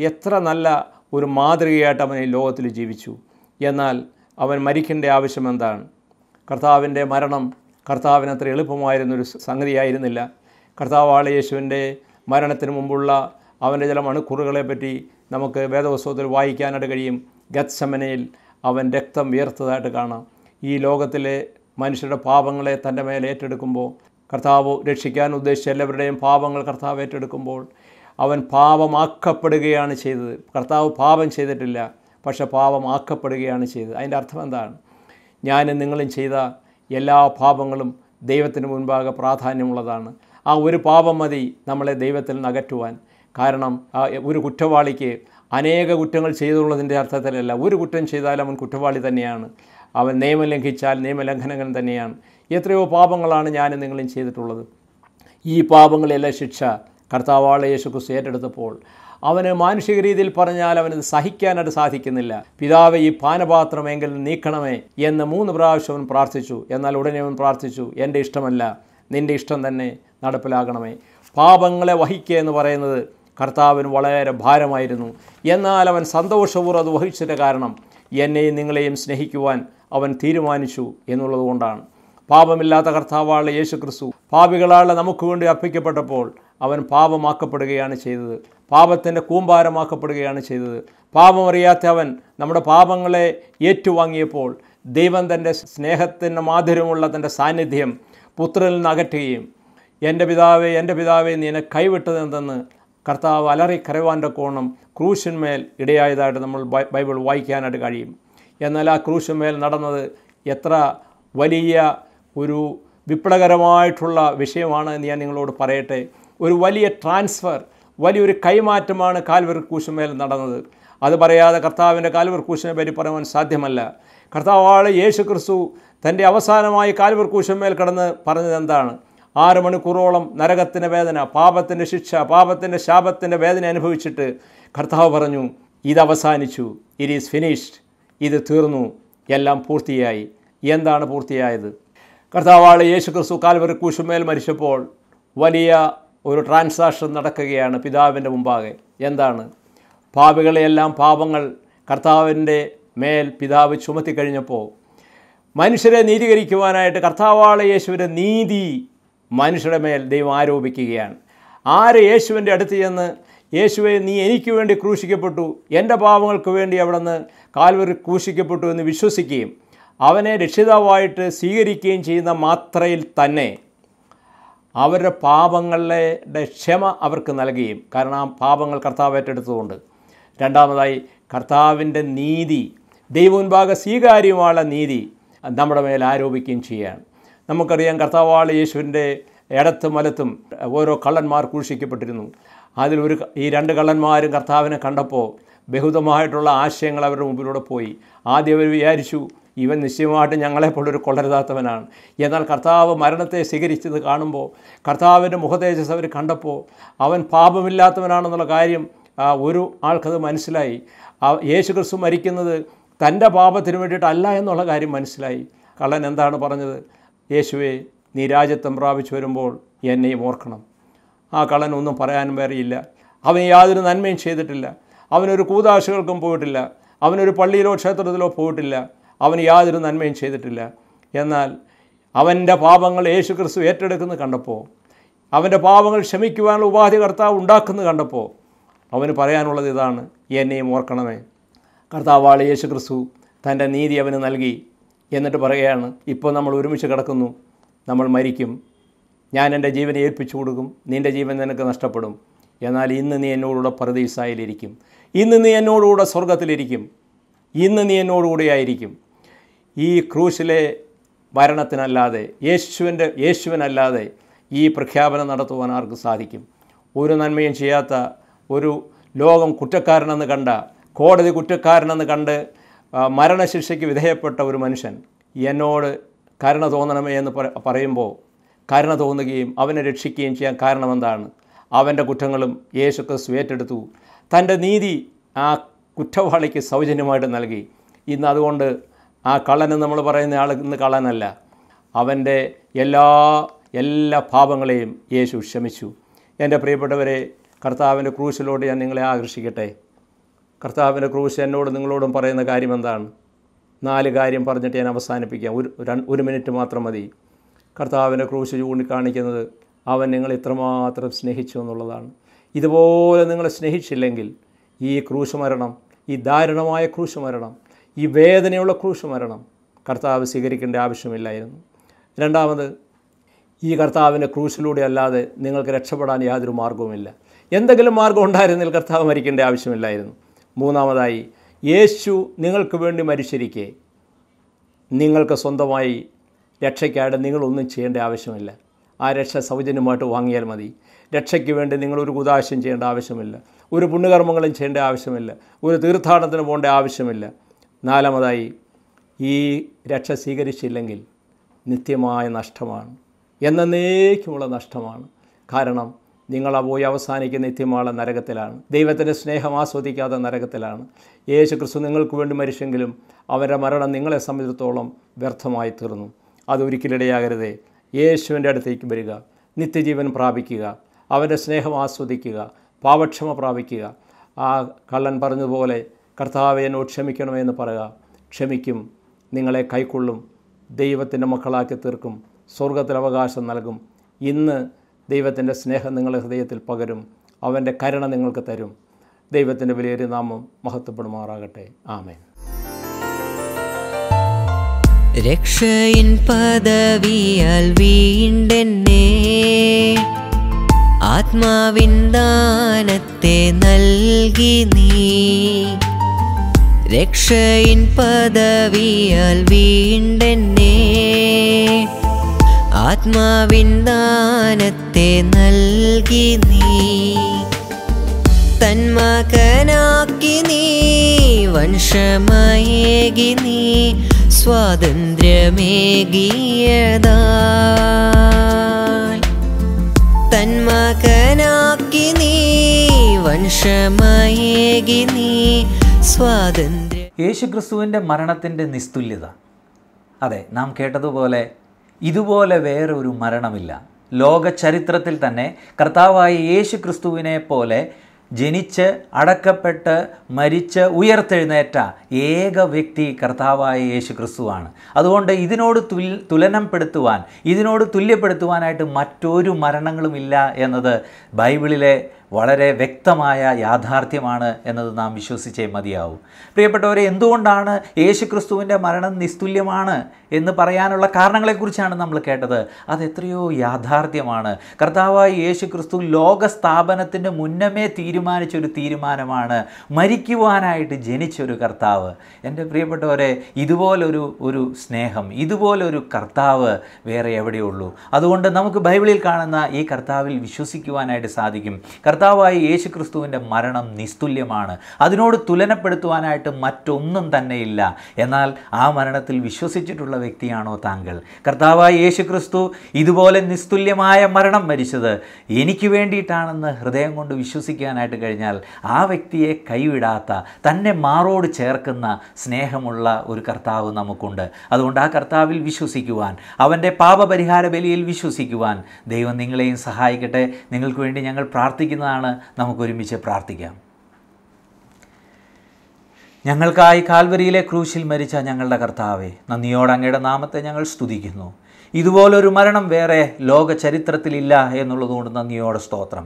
എത്ര നല്ല ഒരു മാതൃകയായിട്ട് അവൻ ഈ ലോകത്തിൽ ജീവിച്ചു എന്നാൽ അവൻ മരിക്കേണ്ട ആവശ്യം എന്താണ് കർത്താവിൻ്റെ മരണം കർത്താവിന് അത്ര എളുപ്പമായിരുന്നൊരു സംഗതിയായിരുന്നില്ല കർത്താവ് ആളെ യേശുവിൻ്റെ മരണത്തിന് മുമ്പുള്ള അവൻ്റെ ചില മണിക്കൂറുകളെ പറ്റി നമുക്ക് വേദവസ്തുവത്തിൽ വായിക്കാനായിട്ട് കഴിയും ഗത്സമനയിൽ അവൻ രക്തം വിയർത്തതായിട്ട് കാണാം ഈ ലോകത്തിലെ മനുഷ്യരുടെ പാപങ്ങളെ തൻ്റെ മേലെ ഏറ്റെടുക്കുമ്പോൾ കർത്താവ് രക്ഷിക്കാൻ ഉദ്ദേശിച്ച എല്ലാവരുടെയും പാപങ്ങൾ കർത്താവ് ഏറ്റെടുക്കുമ്പോൾ അവൻ പാപമാക്കപ്പെടുകയാണ് ചെയ്തത് കർത്താവ് പാപം ചെയ്തിട്ടില്ല പക്ഷെ പാപമാക്കപ്പെടുകയാണ് ചെയ്തത് അതിൻ്റെ അർത്ഥം എന്താണ് ഞാനും നിങ്ങളും ചെയ്ത എല്ലാ പാപങ്ങളും ദൈവത്തിന് മുൻപാകെ പ്രാധാന്യമുള്ളതാണ് ആ ഒരു പാപം മതി നമ്മളെ ദൈവത്തിൽ നകറ്റുവാൻ കാരണം ഒരു കുറ്റവാളിക്ക് അനേക കുറ്റങ്ങൾ ചെയ്തുള്ളതിൻ്റെ അർത്ഥത്തിലല്ല ഒരു കുറ്റം ചെയ്താലും അവൻ കുറ്റവാളി തന്നെയാണ് അവൻ നിയമം ലംഘിച്ചാൽ നിയമലംഘനങ്ങൾ തന്നെയാണ് എത്രയോ പാപങ്ങളാണ് ഞാനും നിങ്ങളും ചെയ്തിട്ടുള്ളത് ഈ പാപങ്ങളെല്ലാം ശിക്ഷ കർത്താവാളയേശുക്കുസ് ഏറ്റെടുത്തപ്പോൾ അവന് മാനുഷിക രീതിയിൽ പറഞ്ഞാൽ അവന് സഹിക്കാനായിട്ട് സാധിക്കുന്നില്ല പിതാവ് ഈ പാനപാത്രം എങ്കിലും നീക്കണമേ എന്ന് മൂന്ന് പ്രാവശ്യം അവൻ പ്രാർത്ഥിച്ചു എന്നാൽ ഉടനെ അവൻ പ്രാർത്ഥിച്ചു എൻ്റെ ഇഷ്ടമല്ല നിൻ്റെ ഇഷ്ടം തന്നെ നടപ്പിലാക്കണമേ പാപങ്ങളെ വഹിക്കുക എന്ന് പറയുന്നത് കർത്താവിന് വളരെ ഭാരമായിരുന്നു എന്നാൽ അവൻ സന്തോഷപൂർവ്വം അത് വഹിച്ചതിൻ്റെ കാരണം എന്നെയും നിങ്ങളെയും സ്നേഹിക്കുവാൻ അവൻ തീരുമാനിച്ചു എന്നുള്ളതുകൊണ്ടാണ് പാപമില്ലാത്ത കർത്താവാളുടെ യേശു ക്രിസ്തു പാപികളാളെ നമുക്ക് വേണ്ടി അർപ്പിക്കപ്പെട്ടപ്പോൾ അവൻ പാപമാക്കപ്പെടുകയാണ് ചെയ്തത് പാപത്തിൻ്റെ കൂമ്പാരമാക്കപ്പെടുകയാണ് ചെയ്തത് പാപമറിയാത്ത അവൻ നമ്മുടെ പാപങ്ങളെ ഏറ്റുവാങ്ങിയപ്പോൾ ദൈവം തൻ്റെ സ്നേഹത്തിന് മാധുര്യമുള്ള തൻ്റെ സാന്നിധ്യം പുത്രനിൽ നിന്ന് അകറ്റുകയും എൻ്റെ പിതാവെ എൻ്റെ പിതാവെ നീ എന്നെ കൈവിട്ടതെന്തെന്ന് കർത്താവ് അലറി കരവാൻ്റെ കോണം ക്രൂശിന്മേൽ ഇടയായതായിട്ട് നമ്മൾ ബൈബിൾ വായിക്കാനായിട്ട് കഴിയും എന്നാൽ ആ ക്രൂശിന്മേൽ നടന്നത് എത്ര വലിയ ഒരു വിപ്ലവകരമായിട്ടുള്ള വിഷയമാണ് ഞാൻ നിങ്ങളോട് പറയട്ടെ ഒരു വലിയ ട്രാൻസ്ഫർ വലിയൊരു കൈമാറ്റമാണ് കാൽവർ കൂശമേൽ നടന്നത് അത് പറയാതെ കർത്താവിൻ്റെ കാൽവർ കൂശിനെ പറ്റി പറയുവാൻ സാധ്യമല്ല കർത്താവാള് യേശു ക്രിസ്തു തൻ്റെ അവസാനമായി കാൽവർ കൂശമേൽ കടന്ന് പറഞ്ഞത് എന്താണ് ആറ് മണിക്കൂറോളം നരകത്തിൻ്റെ വേദന പാപത്തിൻ്റെ ശിക്ഷ പാപത്തിൻ്റെ ശാപത്തിൻ്റെ വേദന അനുഭവിച്ചിട്ട് കർത്താവ് പറഞ്ഞു ഇത് അവസാനിച്ചു ഇറ്റ് ഈസ് ഫിനിഷ്ഡ് ഇത് തീർന്നു എല്ലാം പൂർത്തിയായി എന്താണ് പൂർത്തിയായത് കർത്താവാള് യേശു ക്രിസ്തു കാൽവറി കൂശുമേൽ മരിച്ചപ്പോൾ വലിയ ഒരു ട്രാൻസാക്ഷൻ നടക്കുകയാണ് പിതാവിൻ്റെ മുമ്പാകെ എന്താണ് പാപികളെയെല്ലാം പാപങ്ങൾ കർത്താവിൻ്റെ മേൽ പിതാവ് ചുമത്തിക്കഴിഞ്ഞപ്പോൾ മനുഷ്യരെ നീതീകരിക്കുവാനായിട്ട് കർത്താവാളെ യേശുവിൻ്റെ നീതി മനുഷ്യരുടെ മേൽ ദൈവം ആരോപിക്കുകയാണ് ആര് യേശുവിൻ്റെ അടുത്ത് ചെന്ന് യേശുവെ നീ എനിക്ക് വേണ്ടി ക്രൂശിക്കപ്പെട്ടു എൻ്റെ പാവങ്ങൾക്ക് വേണ്ടി അവിടുന്ന് കാൽവറി ക്രൂശിക്കപ്പെട്ടു എന്ന് വിശ്വസിക്കുകയും അവനെ രക്ഷിതാവായിട്ട് സ്വീകരിക്കുകയും ചെയ്യുന്ന മാത്രയിൽ തന്നെ അവരുടെ പാപങ്ങളുടെ ക്ഷമ അവർക്ക് നൽകുകയും കാരണം ആ പാപങ്ങൾ കർത്താവ് ഏറ്റെടുത്തതുകൊണ്ട് രണ്ടാമതായി കർത്താവിൻ്റെ നീതി ദൈവമുൻപാകെ സ്വീകാര്യമുള്ള നീതി നമ്മുടെ മേൽ ആരോപിക്കുകയും ചെയ്യുകയാണ് നമുക്കറിയാം കർത്താവാള യേശുവിൻ്റെ ഇടത്തും വലത്തും ഓരോ കള്ളന്മാർ കൂഷിക്കപ്പെട്ടിരുന്നു അതിൽ ഒരു ഈ രണ്ട് കള്ളന്മാരും കർത്താവിനെ കണ്ടപ്പോൾ ബഹുതമായിട്ടുള്ള ആശയങ്ങൾ അവരുടെ മുമ്പിലൂടെ പോയി ആദ്യം അവർ വിചാരിച്ചു ഇവൻ നിശ്ചയമായിട്ടും ഞങ്ങളെപ്പോലൊരു കൊള്ളരുതാത്തവനാണ് എന്നാൽ കർത്താവ് മരണത്തെ സ്വീകരിച്ചത് കാണുമ്പോൾ കർത്താവിൻ്റെ മുഖതേജസ് അവർ കണ്ടപ്പോൾ അവൻ പാപമില്ലാത്തവനാണെന്നുള്ള കാര്യം ഒരു ആൾക്കത് മനസ്സിലായി യേശു ക്രിസ്തു മരിക്കുന്നത് തൻ്റെ പാപത്തിന് വേണ്ടിയിട്ടല്ല എന്നുള്ള കാര്യം മനസ്സിലായി കള്ളൻ എന്താണ് പറഞ്ഞത് യേശുവെ നീ രാജ്യത്വം പ്രാപിച്ചു വരുമ്പോൾ എന്നെയും ഓർക്കണം ആ കള്ളൻ ഒന്നും പറയാനും വേറെയില്ല അവൻ യാതൊരു നന്മയും ചെയ്തിട്ടില്ല അവനൊരു കൂതാശകൾക്കും പോയിട്ടില്ല അവനൊരു പള്ളിയിലോ ക്ഷേത്രത്തിലോ പോയിട്ടില്ല അവന് യാതൊരു നന്മയും ചെയ്തിട്ടില്ല എന്നാൽ അവൻ്റെ പാപങ്ങൾ യേശു ക്രിസ്തു ഏറ്റെടുക്കുന്നത് കണ്ടപ്പോൾ അവൻ്റെ പാപങ്ങൾ ക്ഷമിക്കുവാനുള്ള ഉപാധി കർത്താവ് ഉണ്ടാക്കുന്നത് കണ്ടപ്പോൾ അവന് പറയാനുള്ളത് ഇതാണ് എന്നെയും ഓർക്കണമേ കർത്താവാളെ യേശു ക്രിസ്തു തൻ്റെ നീതി അവന് നൽകി എന്നിട്ട് പറയുകയാണ് ഇപ്പോൾ നമ്മൾ ഒരുമിച്ച് കിടക്കുന്നു നമ്മൾ മരിക്കും ഞാൻ എൻ്റെ ജീവനെ ഏൽപ്പിച്ചു കൊടുക്കും നിൻ്റെ ജീവൻ നിനക്ക് നഷ്ടപ്പെടും എന്നാൽ ഇന്ന് നീ എന്നോടുകൂടെ പ്രതീസായിലിരിക്കും ഇന്ന് നീ എന്നോടുകൂടെ സ്വർഗത്തിലിരിക്കും ഇന്ന് നീ എന്നോടുകൂടെ ആയിരിക്കും ഈ ക്രൂശിലെ മരണത്തിനല്ലാതെ യേശുവിൻ്റെ യേശുവിനല്ലാതെ ഈ പ്രഖ്യാപനം നടത്തുവാൻ ആർക്ക് സാധിക്കും ഒരു നന്മയും ചെയ്യാത്ത ഒരു ലോകം കുറ്റക്കാരനെന്ന് കണ്ട കോടതി കുറ്റക്കാരനെന്ന് കണ്ട് മരണശിക്ഷയ്ക്ക് വിധേയപ്പെട്ട ഒരു മനുഷ്യൻ എന്നോട് കരുണ തോന്നണമേ എന്ന് പറയുമ്പോൾ കരുണ തോന്നുകയും അവനെ രക്ഷിക്കുകയും ചെയ്യാൻ കാരണമെന്താണ് അവൻ്റെ കുറ്റങ്ങളും യേശു ക്രിസ്തു ഏറ്റെടുത്തു തൻ്റെ നീതി ആ കുറ്റവാളിക്ക് സൗജന്യമായിട്ട് നൽകി ഇന്ന് അതുകൊണ്ട് ആ കള്ളനെ നമ്മൾ പറയുന്ന ആൾ ഇന്ന് കള്ളനല്ല അവൻ്റെ എല്ലാ എല്ലാ പാപങ്ങളെയും യേശു ക്ഷമിച്ചു എൻ്റെ പ്രിയപ്പെട്ടവരെ കർത്താവിൻ്റെ ക്രൂശിലോട് ഞാൻ നിങ്ങളെ ആകർഷിക്കട്ടെ കർത്താവിൻ്റെ ക്രൂശ് എന്നോട് നിങ്ങളോടും പറയുന്ന കാര്യം എന്താണ് നാല് കാര്യം പറഞ്ഞിട്ട് ഞാൻ അവസാനിപ്പിക്കാം ഒരു ഒരു മിനിറ്റ് മാത്രം മതി കർത്താവിൻ്റെ ക്രൂശ് ചൂണ്ടിക്കാണിക്കുന്നത് അവൻ നിങ്ങൾ ഇത്രമാത്രം സ്നേഹിച്ചു എന്നുള്ളതാണ് ഇതുപോലെ നിങ്ങളെ സ്നേഹിച്ചില്ലെങ്കിൽ ഈ ക്രൂശ് മരണം ഈ ദാരുണമായ ക്രൂശ് മരണം ഈ വേദനയുള്ള ക്രൂശ് മരണം കർത്താവ് സ്വീകരിക്കേണ്ട ആവശ്യമില്ലായിരുന്നു രണ്ടാമത് ഈ കർത്താവിൻ്റെ ക്രൂശിലൂടെ അല്ലാതെ നിങ്ങൾക്ക് രക്ഷപ്പെടാൻ യാതൊരു മാർഗവുമില്ല എന്തെങ്കിലും മാർഗം ഉണ്ടായിരുന്നെങ്കിൽ കർത്താവ് മരിക്കേണ്ട ആവശ്യമില്ലായിരുന്നു മൂന്നാമതായി യേശു നിങ്ങൾക്ക് വേണ്ടി മരിച്ചിരിക്കെ നിങ്ങൾക്ക് സ്വന്തമായി രക്ഷയ്ക്കായിട്ട് നിങ്ങളൊന്നും ചെയ്യേണ്ട ആവശ്യമില്ല ആ രക്ഷ സൗജന്യമായിട്ട് വാങ്ങിയാൽ മതി രക്ഷയ്ക്ക് വേണ്ടി നിങ്ങളൊരു കുതാശം ചെയ്യേണ്ട ആവശ്യമില്ല ഒരു പുണ്യകർമ്മങ്ങളും ചെയ്യേണ്ട ആവശ്യമില്ല ഒരു തീർത്ഥാടനത്തിന് പോകേണ്ട ആവശ്യമില്ല നാലാമതായി ഈ രക്ഷ സ്വീകരിച്ചില്ലെങ്കിൽ നിത്യമായ നഷ്ടമാണ് എന്നേക്കുമുള്ള നഷ്ടമാണ് കാരണം നിങ്ങളാ പോയി അവസാനിക്കുന്ന നിത്യമാള നരകത്തിലാണ് ദൈവത്തിൻ്റെ സ്നേഹം ആസ്വദിക്കാത്ത നരകത്തിലാണ് യേശു ക്രിസ്തു നിങ്ങൾക്ക് വേണ്ടി മരിച്ചെങ്കിലും അവരുടെ മരണം നിങ്ങളെ സംബന്ധിച്ചിടത്തോളം വ്യർത്ഥമായി തീർന്നു അതൊരിക്കലിടയാകരുതേ യേശുവിൻ്റെ അടുത്തേക്ക് വരിക നിത്യജീവൻ പ്രാപിക്കുക അവൻ്റെ സ്നേഹം ആസ്വദിക്കുക പാപക്ഷമ പ്രാപിക്കുക ആ കള്ളൻ പറഞ്ഞതുപോലെ കർത്താവ് എന്നോട് ക്ഷമിക്കണമെന്ന് പറയുക ക്ഷമിക്കും നിങ്ങളെ കൈക്കൊള്ളും ദൈവത്തിൻ്റെ മക്കളാക്കി തീർക്കും സ്വർഗത്തിൽ അവകാശം നൽകും ഇന്ന് ദൈവത്തിൻ്റെ സ്നേഹം നിങ്ങളുടെ ഹൃദയത്തിൽ പകരും അവൻ്റെ കരുണ നിങ്ങൾക്ക് തരും ദൈവത്തിൻ്റെ വിലയേറിയ നാമം മഹത്വപ്പെടുമാറാകട്ടെ ആമേൻ രക്ഷയിൻ പദവിയാൽ വീണ്ടെന്നേ ആത്മാവിൻ ദാനത്തെ നൽകി നീ രക്ഷയിൻ പദവിയാൽ വീണ്ടെന്നേ ആത്മാവിൻ ദാനത്തെ നൽകി നീ തന്മകനാക്കി നീ വംശമയേകി നീ സ്വാതന്ത്ര്യമേകിയതാ തന്മകനാക്കി നീ വംശമയേകി നീ സ്വാതന്ത്ര്യം യേശുക്രിസ്തുവിൻ്റെ മരണത്തിൻ്റെ നിസ്തുല്യത അതെ നാം കേട്ടതുപോലെ ഇതുപോലെ വേറെ ഒരു മരണമില്ല ലോക ചരിത്രത്തിൽ തന്നെ കർത്താവായ യേശു ക്രിസ്തുവിനെ പോലെ ജനിച്ച് അടക്കപ്പെട്ട് മരിച്ച് ഉയർത്തെഴുന്നേറ്റ ഏക വ്യക്തി കർത്താവായ യേശു ക്രിസ്തുവാണ് അതുകൊണ്ട് ഇതിനോട് തുൽ തുലനപ്പെടുത്തുവാൻ ഇതിനോട് തുല്യപ്പെടുത്തുവാനായിട്ട് മറ്റൊരു മരണങ്ങളുമില്ല എന്നത് ബൈബിളിലെ വളരെ വ്യക്തമായ യാഥാർത്ഥ്യമാണ് എന്നത് നാം വിശ്വസിച്ചേ മതിയാവും പ്രിയപ്പെട്ടവരെ എന്തുകൊണ്ടാണ് ക്രിസ്തുവിൻ്റെ മരണം നിസ്തുല്യമാണ് എന്ന് പറയാനുള്ള കാരണങ്ങളെക്കുറിച്ചാണ് നമ്മൾ കേട്ടത് അത് എത്രയോ യാഥാർത്ഥ്യമാണ് കർത്താവായ യേശുക്രിസ്തു ലോകസ്ഥാപനത്തിന് മുന്നമേ തീരുമാനിച്ചൊരു തീരുമാനമാണ് മരിക്കുവാനായിട്ട് ജനിച്ചൊരു കർത്താവ് എൻ്റെ പ്രിയപ്പെട്ടവരെ ഇതുപോലൊരു ഒരു സ്നേഹം ഇതുപോലൊരു കർത്താവ് വേറെ എവിടെയുള്ളൂ അതുകൊണ്ട് നമുക്ക് ബൈബിളിൽ കാണുന്ന ഈ കർത്താവിൽ വിശ്വസിക്കുവാനായിട്ട് സാധിക്കും കർത്താവായ യേശു ക്രിസ്തുവിൻ്റെ മരണം നിസ്തുല്യമാണ് അതിനോട് തുലനപ്പെടുത്തുവാനായിട്ട് മറ്റൊന്നും തന്നെയില്ല എന്നാൽ ആ മരണത്തിൽ വിശ്വസിച്ചിട്ടുള്ള വ്യക്തിയാണോ താങ്കൾ കർത്താവായ യേശു ക്രിസ്തു ഇതുപോലെ നിസ്തുല്യമായ മരണം മരിച്ചത് എനിക്ക് വേണ്ടിയിട്ടാണെന്ന് ഹൃദയം കൊണ്ട് വിശ്വസിക്കാനായിട്ട് കഴിഞ്ഞാൽ ആ വ്യക്തിയെ കൈവിടാത്ത തന്നെ മാറോട് ചേർക്കുന്ന സ്നേഹമുള്ള ഒരു കർത്താവ് നമുക്കുണ്ട് അതുകൊണ്ട് ആ കർത്താവിൽ വിശ്വസിക്കുവാൻ അവൻ്റെ പാപപരിഹാര ബലിയിൽ വിശ്വസിക്കുവാൻ ദൈവം നിങ്ങളെയും സഹായിക്കട്ടെ നിങ്ങൾക്ക് വേണ്ടി ഞങ്ങൾ പ്രാർത്ഥിക്കുന്ന ചേർന്നതാണ് നമുക്കൊരുമിച്ച് പ്രാർത്ഥിക്കാം ഞങ്ങൾക്കായി കാൽവരിയിലെ ക്രൂശിൽ മരിച്ച ഞങ്ങളുടെ കർത്താവെ നന്ദിയോടങ്ങയുടെ അങ്ങയുടെ നാമത്തെ ഞങ്ങൾ സ്തുതിക്കുന്നു ഇതുപോലൊരു മരണം വേറെ ലോക ചരിത്രത്തിലില്ല എന്നുള്ളതുകൊണ്ട് നന്ദിയോടെ സ്തോത്രം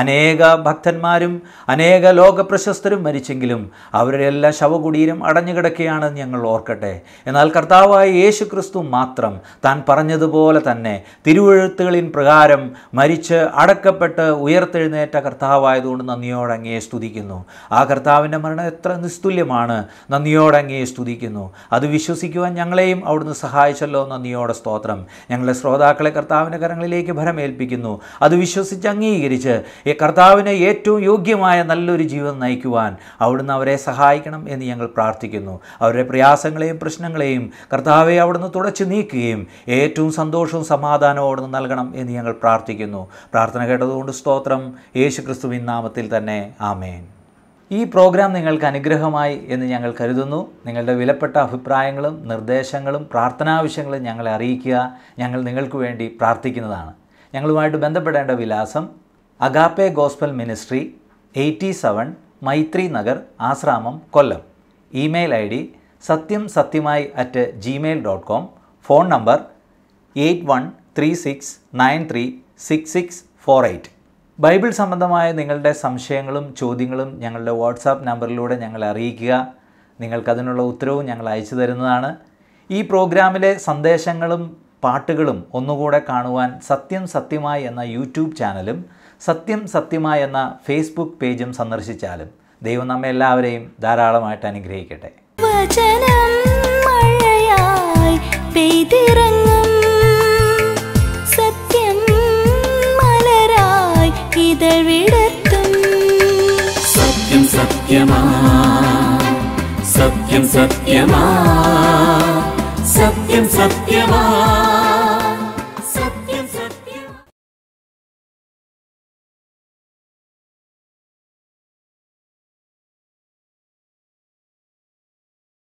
അനേക ഭക്തന്മാരും അനേക ലോക പ്രശസ്തരും മരിച്ചെങ്കിലും അവരുടെ എല്ലാ ശവകുടീരം അടഞ്ഞുകിടക്കുകയാണ് ഞങ്ങൾ ഓർക്കട്ടെ എന്നാൽ കർത്താവായ യേശു ക്രിസ്തു മാത്രം താൻ പറഞ്ഞതുപോലെ തന്നെ തിരുവഴുത്തുകളിൻ പ്രകാരം മരിച്ച് അടക്കപ്പെട്ട് ഉയർത്തെഴുന്നേറ്റ കർത്താവായതുകൊണ്ട് നന്ദിയോടെ അങ്ങയെ സ്തുതിക്കുന്നു ആ കർത്താവിൻ്റെ മരണം എത്ര നിസ്തുല്യമാണ് നന്ദിയോടെ അങ്ങയെ സ്തുതിക്കുന്നു അത് വിശ്വസിക്കുവാൻ ഞങ്ങളെയും അവിടുന്ന് സഹായിച്ചല്ലോ നന്ദിയോടെ സ്തോത്രം സ്തോത്രം ഞങ്ങളുടെ ശ്രോതാക്കളെ കർത്താവിൻ്റെ കരങ്ങളിലേക്ക് ഭരമേൽപ്പിക്കുന്നു അത് വിശ്വസിച്ച് അംഗീകരിച്ച് ഈ കർത്താവിനെ ഏറ്റവും യോഗ്യമായ നല്ലൊരു ജീവിതം നയിക്കുവാൻ അവിടുന്ന് അവരെ സഹായിക്കണം എന്ന് ഞങ്ങൾ പ്രാർത്ഥിക്കുന്നു അവരുടെ പ്രയാസങ്ങളെയും പ്രശ്നങ്ങളെയും കർത്താവെ അവിടുന്ന് തുടച്ചു നീക്കുകയും ഏറ്റവും സന്തോഷവും സമാധാനവും അവിടുന്ന് നൽകണം എന്ന് ഞങ്ങൾ പ്രാർത്ഥിക്കുന്നു പ്രാർത്ഥന കേട്ടതുകൊണ്ട് സ്തോത്രം യേശു ക്രിസ്തുവിൻ നാമത്തിൽ തന്നെ ആമേൻ ഈ പ്രോഗ്രാം നിങ്ങൾക്ക് അനുഗ്രഹമായി എന്ന് ഞങ്ങൾ കരുതുന്നു നിങ്ങളുടെ വിലപ്പെട്ട അഭിപ്രായങ്ങളും നിർദ്ദേശങ്ങളും പ്രാർത്ഥനാവശ്യങ്ങളും ഞങ്ങളെ അറിയിക്കുക ഞങ്ങൾ നിങ്ങൾക്ക് വേണ്ടി പ്രാർത്ഥിക്കുന്നതാണ് ഞങ്ങളുമായിട്ട് ബന്ധപ്പെടേണ്ട വിലാസം Agape gospel ministry eighty seven Maithri Nagar Asramam Kollam email I D സത്യം സത്യമായി at Gmail dot com phone number eight one three six nine three six six four eight Bible സംബന്ധമായ നിങ്ങളുടെ സംശയങ്ങളും ചോദ്യങ്ങളും ഞങ്ങളുടെ വാട്സാപ്പ് നമ്പറിലൂടെ ഞങ്ങളെ അറിയിക്കുക നിങ്ങൾക്കതിനുള്ള ഉത്തരവും ഞങ്ങൾ അയച്ചു തരുന്നതാണ് ഈ പ്രോഗ്രാമിലെ സന്ദേശങ്ങളും പാട്ടുകളും ഒന്നുകൂടെ കാണുവാൻ സത്യം സത്യമായി എന്ന യൂട്യൂബ് ചാനലും സത്യം സത്യമായി എന്ന ഫേസ്ബുക്ക് പേജും സന്ദർശിച്ചാലും ദൈവം നമ്മെ എല്ലാവരെയും ധാരാളമായിട്ട് അനുഗ്രഹിക്കട്ടെ വചനം മഴയായി പെയ്തിറങ്ങും ഇതവിടത്തും സത്യം സത്യമാ സത്യം സത്യമാ സത്യം സത്യമാ